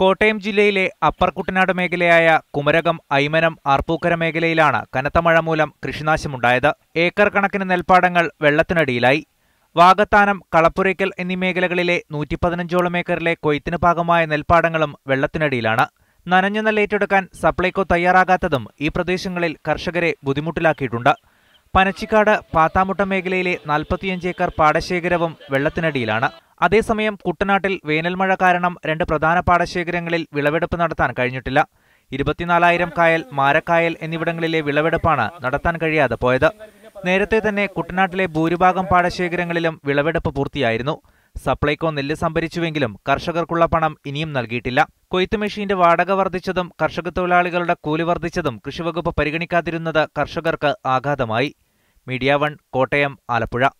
കോട്ടയം ജില്ലയിലെ അപ്പർ കുട്ടനാട് മേഖലയായ കുമരകം ഐമനം ആർപ്പൂക്കര മേഖലയിലാണ് കനത്ത മഴ മൂലം കൃഷിനാശമുണ്ടായത് ഏക്കർ കണക്കിന് നെൽപ്പാടങ്ങൾ വെള്ളത്തിനടിയിലായി വാഗത്താനം കളപ്പുരയ്ക്കൽ എന്നീ മേഖലകളിലെ നൂറ്റി പതിനഞ്ചോളം ഏക്കറിലെ കൊയ്ത്തിന് ഭാഗമായ നെൽപ്പാടങ്ങളും വെള്ളത്തിനടിയിലാണ് നനഞ്ഞു നെല്ലേറ്റെടുക്കാൻ സപ്ലൈകോ തയ്യാറാകാത്തതും ഈ പ്രദേശങ്ങളിൽ കർഷകരെ ബുദ്ധിമുട്ടിലാക്കിയിട്ടുണ്ട് പനച്ചിക്കാട് പാത്താമുട്ട മേഖലയിലെ നാൽപ്പത്തിയഞ്ച് ഏക്കർ പാടശേഖരവും വെള്ളത്തിനടിയിലാണ് അതേസമയം കുട്ടനാട്ടിൽ വേനൽമഴ കാരണം രണ്ട് പ്രധാന പാടശേഖരങ്ങളിൽ വിളവെടുപ്പ് നടത്താൻ കഴിഞ്ഞിട്ടില്ല ഇരുപത്തിനാലായിരം കായൽ മാരക്കായൽ എന്നിവിടങ്ങളിലെ വിളവെടുപ്പാണ് നടത്താൻ കഴിയാതെ പോയത് നേരത്തെ തന്നെ കുട്ടനാട്ടിലെ ഭൂരിഭാഗം പാടശേഖരങ്ങളിലും വിളവെടുപ്പ് പൂർത്തിയായിരുന്നു സപ്ലൈകോ നെല്ല് സംഭരിച്ചുവെങ്കിലും കർഷകർക്കുള്ള പണം ഇനിയും നൽകിയിട്ടില്ല കൊയ്ത്ത് മെഷീന്റെ വാടക വർദ്ധിച്ചതും കർഷക തൊഴിലാളികളുടെ കൂലി വർദ്ധിച്ചതും കൃഷിവകുപ്പ് പരിഗണിക്കാതിരുന്നത് കർഷകർക്ക് ആഘാതമായി മീഡിയ വൺ കോട്ടയം ആലപ്പുഴ